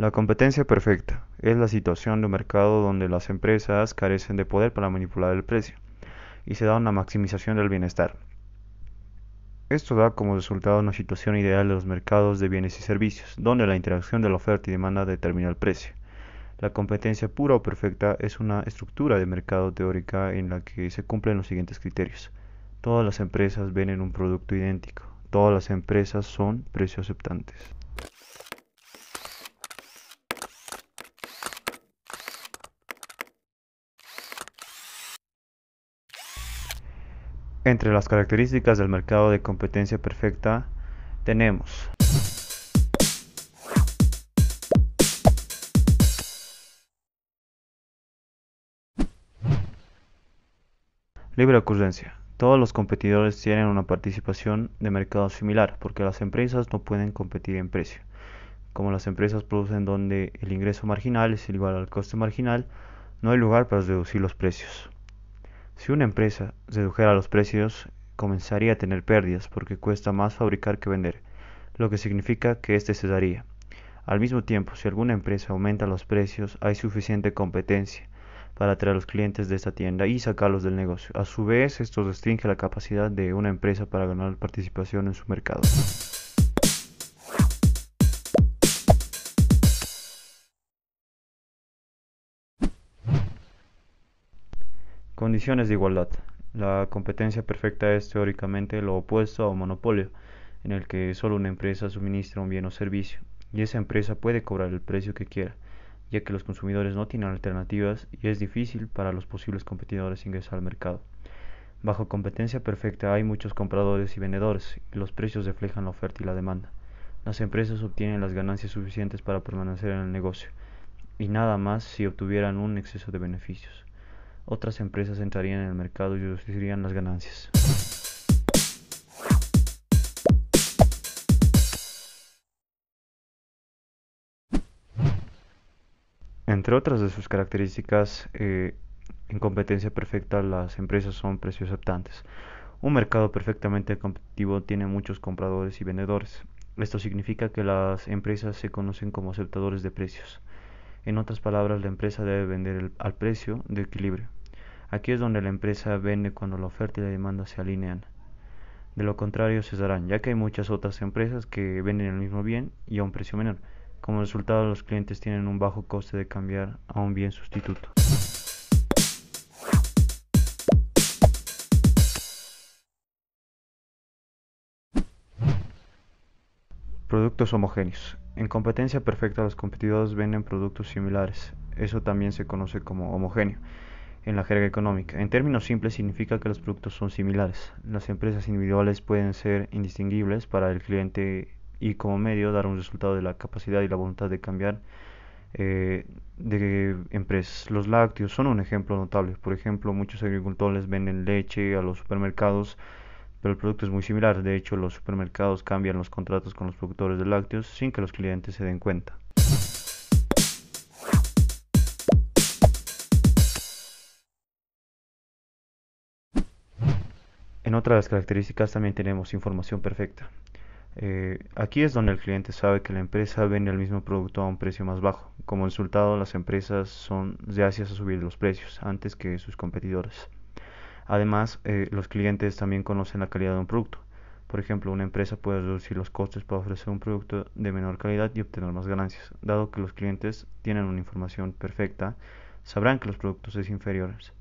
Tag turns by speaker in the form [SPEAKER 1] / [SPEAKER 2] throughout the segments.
[SPEAKER 1] La competencia perfecta es la situación de un mercado donde las empresas carecen de poder para manipular el precio y se da una maximización del bienestar. Esto da como resultado una situación ideal de los mercados de bienes y servicios, donde la interacción de la oferta y demanda determina el precio. La competencia pura o perfecta es una estructura de mercado teórica en la que se cumplen los siguientes criterios. Todas las empresas venden un producto idéntico. Todas las empresas son precio aceptantes. Entre las características del mercado de competencia perfecta tenemos Libre ocurrencia. Todos los competidores tienen una participación de mercado similar porque las empresas no pueden competir en precio. Como las empresas producen donde el ingreso marginal es igual al coste marginal, no hay lugar para reducir los precios. Si una empresa redujera los precios, comenzaría a tener pérdidas porque cuesta más fabricar que vender, lo que significa que se este daría. Al mismo tiempo, si alguna empresa aumenta los precios, hay suficiente competencia para atraer a los clientes de esta tienda y sacarlos del negocio. A su vez, esto restringe la capacidad de una empresa para ganar participación en su mercado. Condiciones de igualdad. La competencia perfecta es teóricamente lo opuesto a un monopolio, en el que solo una empresa suministra un bien o servicio, y esa empresa puede cobrar el precio que quiera, ya que los consumidores no tienen alternativas y es difícil para los posibles competidores ingresar al mercado. Bajo competencia perfecta hay muchos compradores y vendedores, y los precios reflejan la oferta y la demanda. Las empresas obtienen las ganancias suficientes para permanecer en el negocio, y nada más si obtuvieran un exceso de beneficios otras empresas entrarían en el mercado y reducirían las ganancias. Entre otras de sus características, eh, en competencia perfecta las empresas son precios aceptantes. Un mercado perfectamente competitivo tiene muchos compradores y vendedores. Esto significa que las empresas se conocen como aceptadores de precios. En otras palabras, la empresa debe vender al precio de equilibrio. Aquí es donde la empresa vende cuando la oferta y la demanda se alinean. De lo contrario, cesarán, ya que hay muchas otras empresas que venden el mismo bien y a un precio menor. Como resultado, los clientes tienen un bajo coste de cambiar a un bien sustituto. Productos homogéneos. En competencia perfecta los competidores venden productos similares. Eso también se conoce como homogéneo en la jerga económica. En términos simples significa que los productos son similares. Las empresas individuales pueden ser indistinguibles para el cliente y como medio dar un resultado de la capacidad y la voluntad de cambiar eh, de empresas. Los lácteos son un ejemplo notable. Por ejemplo, muchos agricultores venden leche a los supermercados, pero el producto es muy similar. De hecho, los supermercados cambian los contratos con los productores de lácteos sin que los clientes se den cuenta. En otras características también tenemos información perfecta. Eh, aquí es donde el cliente sabe que la empresa vende el mismo producto a un precio más bajo. Como resultado, las empresas son gracias a subir los precios antes que sus competidores. Además, eh, los clientes también conocen la calidad de un producto. Por ejemplo, una empresa puede reducir los costes para ofrecer un producto de menor calidad y obtener más ganancias. Dado que los clientes tienen una información perfecta, sabrán que los productos es inferiores.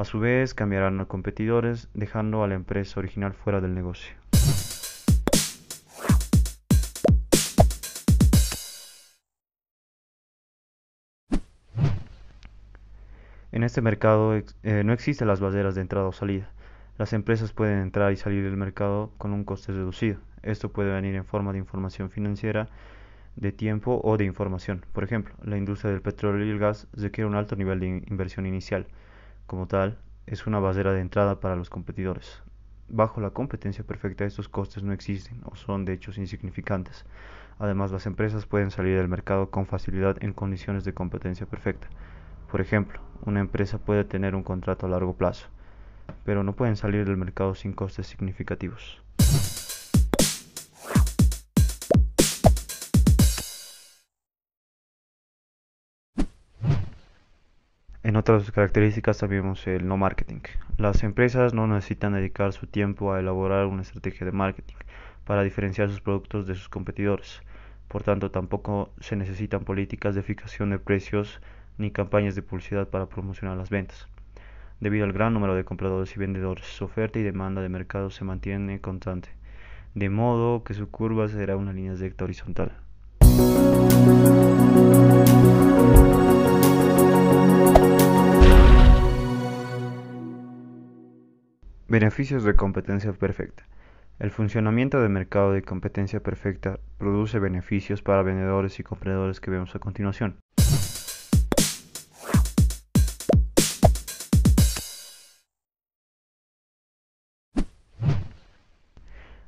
[SPEAKER 1] A su vez, cambiarán a competidores, dejando a la empresa original fuera del negocio. En este mercado eh, no existen las barreras de entrada o salida. Las empresas pueden entrar y salir del mercado con un coste reducido. Esto puede venir en forma de información financiera, de tiempo o de información. Por ejemplo, la industria del petróleo y el gas requiere un alto nivel de inversión inicial como tal, es una barrera de entrada para los competidores. Bajo la competencia perfecta estos costes no existen o son de hechos insignificantes. Además, las empresas pueden salir del mercado con facilidad en condiciones de competencia perfecta. Por ejemplo, una empresa puede tener un contrato a largo plazo, pero no pueden salir del mercado sin costes significativos. En otras características vemos el no marketing. Las empresas no necesitan dedicar su tiempo a elaborar una estrategia de marketing para diferenciar sus productos de sus competidores. Por tanto, tampoco se necesitan políticas de fijación de precios ni campañas de publicidad para promocionar las ventas. Debido al gran número de compradores y vendedores, su oferta y demanda de mercado se mantiene constante, de modo que su curva será una línea recta horizontal. Beneficios de competencia perfecta. El funcionamiento de mercado de competencia perfecta produce beneficios para vendedores y compradores que vemos a continuación.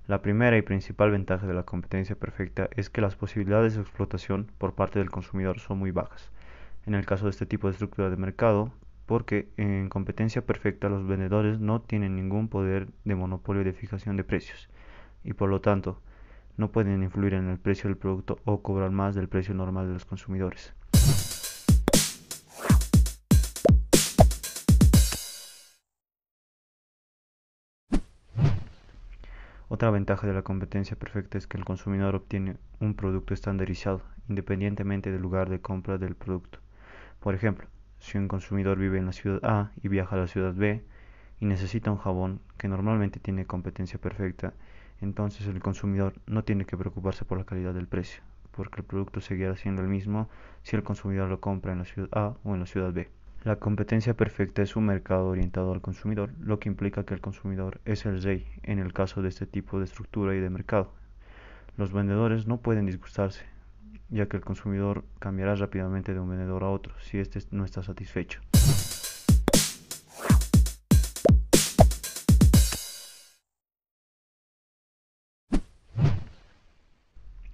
[SPEAKER 1] La primera y principal ventaja de la competencia perfecta es que las posibilidades de explotación por parte del consumidor son muy bajas. En el caso de este tipo de estructura de mercado, porque en competencia perfecta los vendedores no tienen ningún poder de monopolio de fijación de precios y por lo tanto no pueden influir en el precio del producto o cobrar más del precio normal de los consumidores. Otra ventaja de la competencia perfecta es que el consumidor obtiene un producto estandarizado, independientemente del lugar de compra del producto. Por ejemplo, si un consumidor vive en la ciudad A y viaja a la ciudad B y necesita un jabón que normalmente tiene competencia perfecta, entonces el consumidor no tiene que preocuparse por la calidad del precio, porque el producto seguirá siendo el mismo si el consumidor lo compra en la ciudad A o en la ciudad B. La competencia perfecta es un mercado orientado al consumidor, lo que implica que el consumidor es el rey en el caso de este tipo de estructura y de mercado. Los vendedores no pueden disgustarse ya que el consumidor cambiará rápidamente de un vendedor a otro si éste no está satisfecho.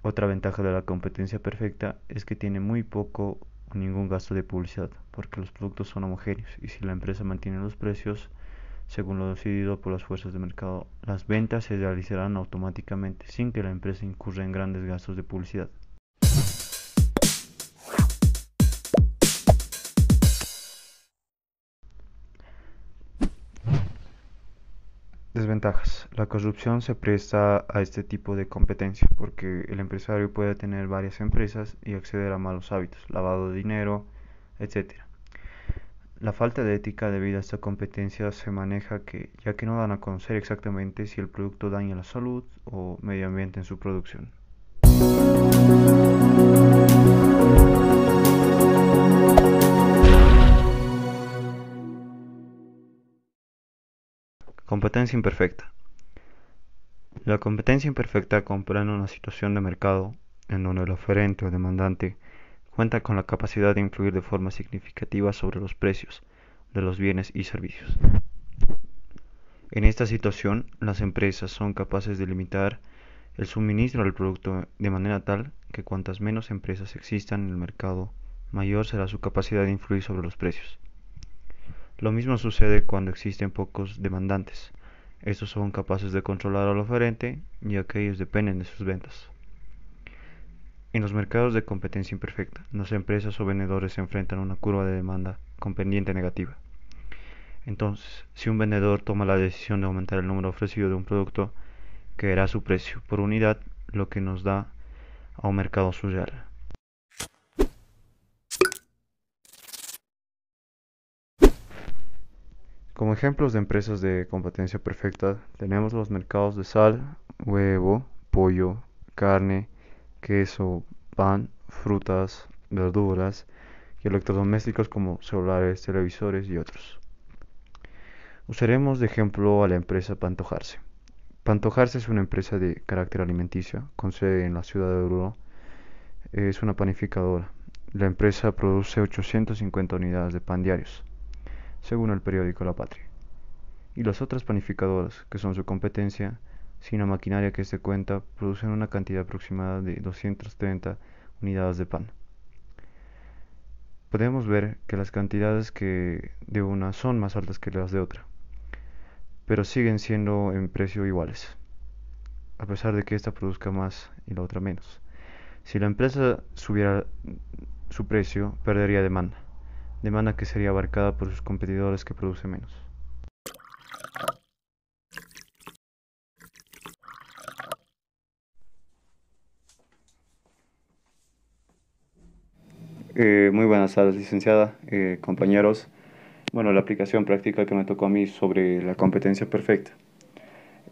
[SPEAKER 1] Otra ventaja de la competencia perfecta es que tiene muy poco o ningún gasto de publicidad, porque los productos son homogéneos y si la empresa mantiene los precios según lo decidido por las fuerzas de mercado, las ventas se realizarán automáticamente sin que la empresa incurra en grandes gastos de publicidad. Desventajas. La corrupción se presta a este tipo de competencia porque el empresario puede tener varias empresas y acceder a malos hábitos, lavado de dinero, etc. La falta de ética debido a esta competencia se maneja que ya que no dan a conocer exactamente si el producto daña la salud o medio ambiente en su producción. Competencia imperfecta. La competencia imperfecta comprende una situación de mercado en donde el oferente o demandante cuenta con la capacidad de influir de forma significativa sobre los precios de los bienes y servicios. En esta situación, las empresas son capaces de limitar el suministro del producto de manera tal que cuantas menos empresas existan en el mercado, mayor será su capacidad de influir sobre los precios. Lo mismo sucede cuando existen pocos demandantes. Estos son capaces de controlar al oferente y ellos dependen de sus ventas. En los mercados de competencia imperfecta, las empresas o vendedores se enfrentan a una curva de demanda con pendiente negativa. Entonces, si un vendedor toma la decisión de aumentar el número ofrecido de un producto, caerá su precio por unidad, lo que nos da a un mercado social. Como ejemplos de empresas de competencia perfecta tenemos los mercados de sal, huevo, pollo, carne, queso, pan, frutas, verduras y electrodomésticos como celulares, televisores y otros. Usaremos de ejemplo a la empresa Pantojarse. Pantojarse es una empresa de carácter alimenticio con sede en la ciudad de Oruro. Es una panificadora. La empresa produce 850 unidades de pan diarios según el periódico La Patria. Y las otras panificadoras, que son su competencia, sin la maquinaria que se cuenta, producen una cantidad aproximada de 230 unidades de pan. Podemos ver que las cantidades que de una son más altas que las de otra, pero siguen siendo en precio iguales, a pesar de que esta produzca más y la otra menos. Si la empresa subiera su precio, perdería demanda demanda que sería abarcada por sus competidores que producen menos. Eh, muy buenas tardes, licenciada, eh, compañeros. Bueno, la aplicación práctica que me tocó a mí sobre la competencia perfecta.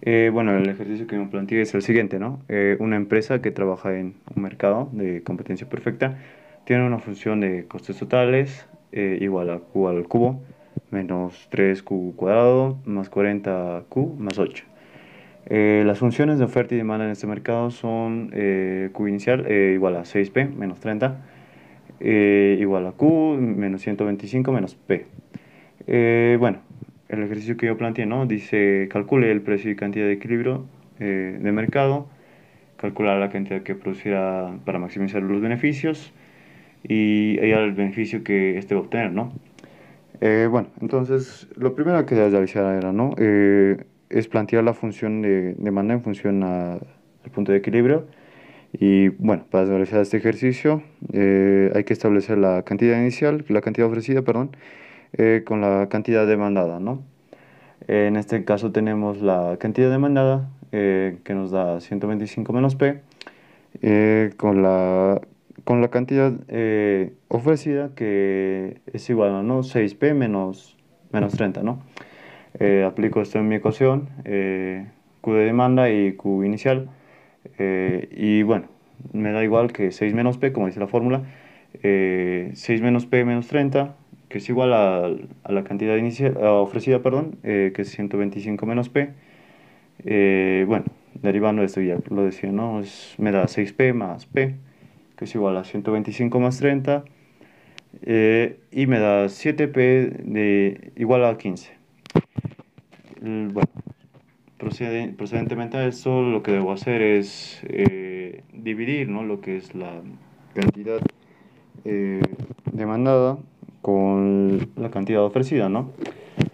[SPEAKER 1] Eh, bueno, el ejercicio que me planteé es el siguiente, ¿no? una empresa que trabaja en un mercado de competencia perfecta tiene una función de costes totales, eh, igual a q al cubo menos 3q cuadrado más 40q más 8. Eh, las funciones de oferta y demanda en este mercado son eh, q inicial igual a 6p menos 30 igual a q menos 125 menos p. bueno, el ejercicio que yo planteé, ¿no? Dice, calcule el precio y cantidad de equilibrio de mercado, calcular la cantidad que producirá para maximizar los beneficios, y, el beneficio que este va a obtener, ¿no? Eh, bueno, entonces lo primero que debes realizar era, ¿no? Eh, es plantear la función de demanda en función al punto de equilibrio. Y bueno, para realizar este ejercicio eh, hay que establecer la cantidad inicial, la cantidad ofrecida, perdón, con la cantidad demandada, ¿no? En este caso tenemos la cantidad demandada que nos da 125 menos p con la con la cantidad eh, ofrecida que es igual a ¿no? 6p menos, 30. ¿no? Eh, aplico esto en mi ecuación, eh, Q de demanda y Q inicial. y bueno, me da igual que 6 menos p, como dice la fórmula, 6 menos p menos 30, que es igual a, la cantidad inicial, ofrecida, perdón, que es 125 menos p. bueno, derivando esto ya lo decía, ¿no? Es, me da 6p más p que es igual a 125 más 30, eh, y me da 7p de, igual a 15. procedentemente a esto lo que debo hacer es eh, dividir ¿no? lo que es la cantidad eh, demandada con la cantidad ofrecida, ¿no?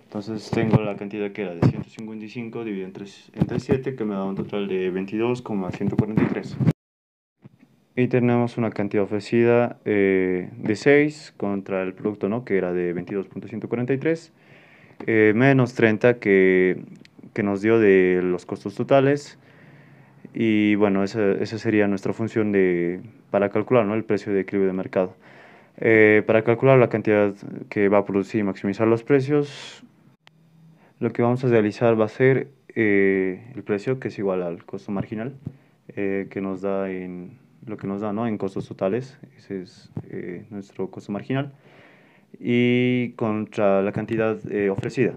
[SPEAKER 1] Entonces tengo la cantidad que era de 155 dividido entre, entre 7 que me da un total de 22,143. Y tenemos una cantidad ofrecida eh, de 6 contra el producto ¿no? que era de 22.143, eh, menos 30 que, que, nos dio de los costos totales. Y bueno, esa, sería nuestra función de, para calcular ¿no? el precio de equilibrio de mercado. Eh, para calcular la cantidad que va a producir y maximizar los precios, lo que vamos a realizar va a ser el precio que es igual al costo marginal que nos da en lo que nos da ¿no? en costos totales, ese es eh, nuestro costo marginal, y contra la cantidad eh, ofrecida.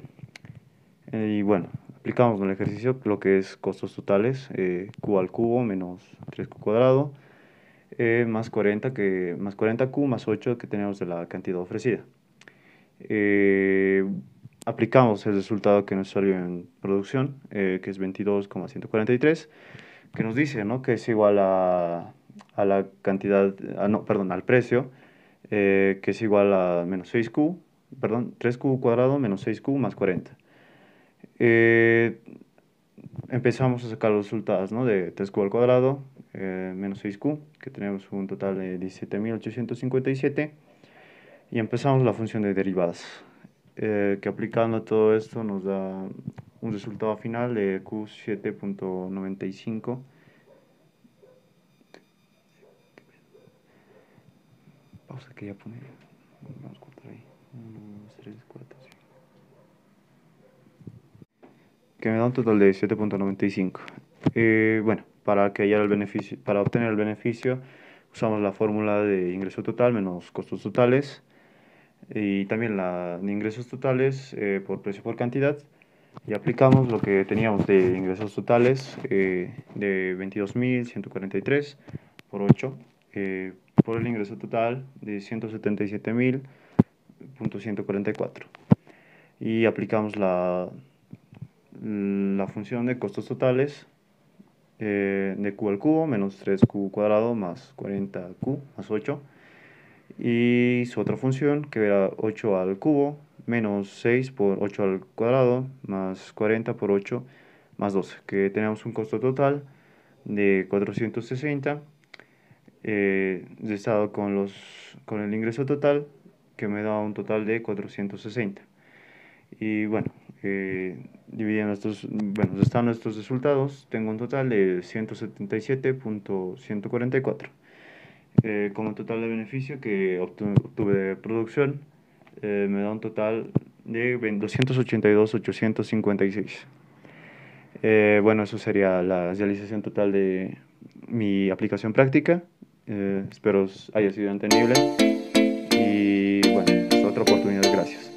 [SPEAKER 1] Eh, y bueno, aplicamos en el ejercicio lo que es costos totales, Q al cubo menos 3Q cuadrado, más, 40 que, más 40Q más 8 que tenemos de la cantidad ofrecida aplicamos el resultado que nos salió en producción, que es 22,143, que nos dice ¿no? que es igual a a la cantidad, ah, no, perdón, al precio, eh, que es igual a menos 6Q, perdón, 3Q cuadrado menos 6Q más 40. Eh, empezamos a sacar los resultados de 3Q al cuadrado eh, menos 6Q, que tenemos un total de 17.857, y empezamos la función de derivadas, que aplicando todo esto nos da un resultado final de Q7.95 que ahí. Que me da un total de 7.95. Eh, bueno, para que haya el beneficio, para obtener el beneficio, usamos la fórmula de ingreso total menos costos totales. Y también la de ingresos totales eh, por precio por cantidad. Y aplicamos lo que teníamos de ingresos totales eh, de 22.143 por 8 por el ingreso total de 177.144 y aplicamos la, la función de costos totales eh, de q al cubo menos 3q cuadrado más 40q más 8 y su otra función que era 8 al cubo menos 6 por 8 al cuadrado más 40 por 8 más 12 que tenemos un costo total de 460 eh, he estado con, los, con el ingreso total que me da un total de 460. Y bueno, eh, dividiendo estos, bueno, estos resultados, tengo un total de 177.144. Eh, como total de beneficio que obtuve de producción, eh, me da un total de 282.856. Eh, bueno, eso sería la realización total de mi aplicación práctica. Eh, espero haya sido entendible. Y bueno, otra oportunidad. Gracias.